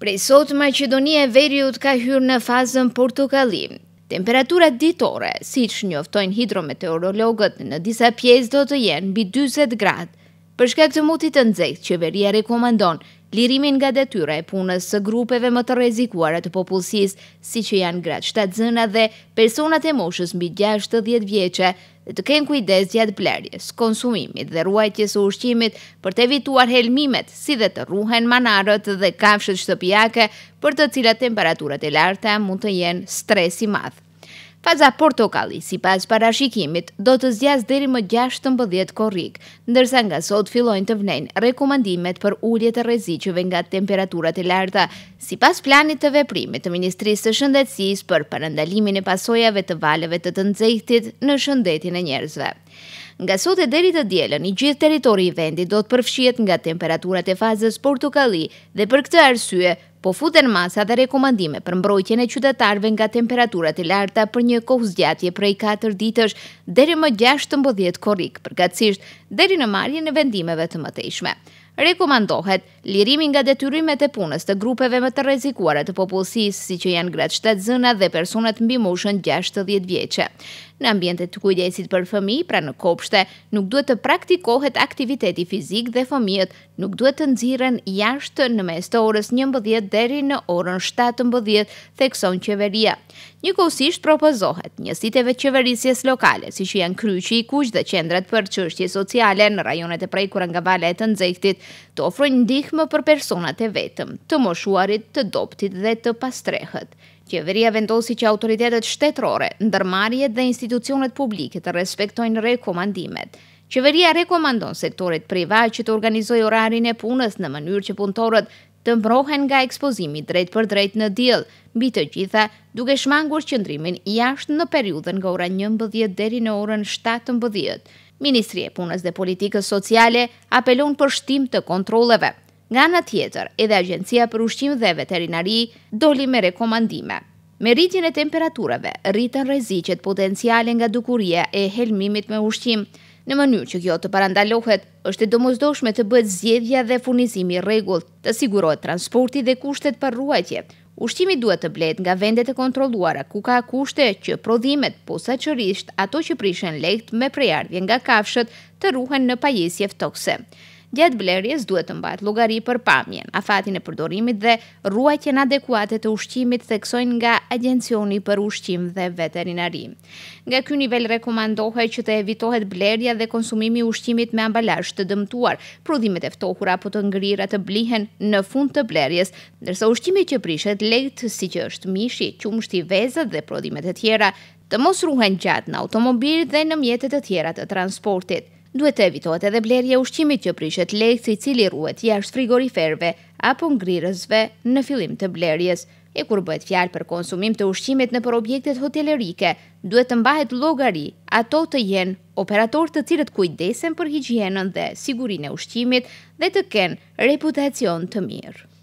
Prej sot Maqedonia e Veriut ka hyrë në fazën portokalli. Temperatura ditore, si që njoftojnë hidrometeorologët në disa pjesë do të jenë bi 20 gradë. Për shkak të mutit të nxehtë, qeveria rekomandon lirimin nga detyra e punës së grupeve më të rrezikuara të popullsisë, si që janë gratë shtatzëna dhe personat e moshës mbi 60 vjeçë, të kenë kujdes gjatë blerjes, konsumimit dhe ruajtjes së ushqimit për të evituar helmimet, si dhe të ruhen manarët dhe kafshët shtëpiake, për të cilat temperaturat e larta mund të jenë stres i madh. Faza Portokalli, si pas parashikimit, do të zjas dheri më 16 të mbëdhjet korik, ndërsa nga sot fillojnë të vnen rekomandimet për ullje e rezicjëve nga temperaturat e larta, si pas planit të veprimit të Ministrisë të Shëndetsis për përëndalimin e pasojave të valeve të të nëzektit në Shëndetin e Njerëzve. Nga sot e deri të djelen, i gjithë teritori i vendit do të përfshjet nga temperaturat e fazës Portokalli dhe për këtë arsye, po futen masa dhe rekomandime për mbrojtjen e qytetarëve nga temperaturat e larta për një kohë zgjatje prej 4 ditësh deri më 16 korrik, përgatësisht deri në marrjen e vendimeve të mëtejshme. Rekomandohet lirimi nga detyrimet e punës të grupeve më të rezikuare të popullësisë, si që janë gratë zëna dhe personat mbi moshën 60 vjeqe. Në ambjente të kujdesit për fëmi, pra në kopshte, nuk duhet të praktikohet aktiviteti fizik dhe fëmijët nuk duhet të nëziren jashtë në mes të orës 11 deri në orën 17, thekson qeveria. Një kosisht propozohet njësiteve qeverisjes lokale, si që janë kryqi i kush dhe qendrat për qështje sociale në rajonet e prej nga valet të nëzektit, të ofrojnë ndihmë për personat e vetëm, të moshuarit, të doptit dhe të pastrehët. Qeveria vendosi që autoritetet shtetërore, ndërmarrjet dhe institucionet publike të respektojnë rekomandimet. Qeveria rekomandon sektorit privat që të organizojë orarin e punës në mënyrë që punëtorët të mbrohen nga ekspozimi drejt për drejt në diell, mbi të gjitha duke shmangur qëndrimin jashtë në periudhën nga ora 11 deri në orën 17. Ministri e Punës dhe Politikës Sociale apelon për shtim të kontroleve. Nga në tjetër, edhe Agencia për Ushqim dhe Veterinari doli me rekomandime. Me rritjen e temperaturave, rritën rezicet potenciale nga dukuria e helmimit me ushqim. Në mënyrë që kjo të parandalohet, është e domozdoshme të bëtë zjedhja dhe furnizimi regull, të sigurohet transporti dhe kushtet për ruajtje, Ushtimi duhet të blet nga vendet e kontroluara ku ka kushte që prodhimet po sa ato që prishen lekt me prejardhje nga kafshët të ruhen në pajisje ftokse. Gjatë blerjes duhet të mbahet llogari për pamjen, afatin e përdorimit dhe ruajtjen adekuate të ushqimit theksojnë nga Agjencioni për Ushqim dhe Veterinari. Nga ky nivel rekomandohet që të evitohet blerja dhe konsumimi i ushqimit me ambalazh të dëmtuar. Prodhimet e ftohura apo të ngrira të blihen në fund të blerjes, ndërsa ushqimi që prishet lehtë siç është mishi, qumshti, vezët dhe prodhimet e tjera të mos ruhen gjatë në automobil dhe në mjetet e tjera të transportit. Duhet të evitohet edhe blerje ushqimit që prishet lejtë si cili ruet jashtë frigoriferve apo ngrirësve në filim të blerjes. E kur bëhet fjalë për konsumim të ushqimit në për objektet hotelerike, duhet të mbahet llogari. Ato të jenë operatorë të cilët kujdesen për higjienën dhe sigurinë e ushqimit dhe të kenë reputacion të mirë.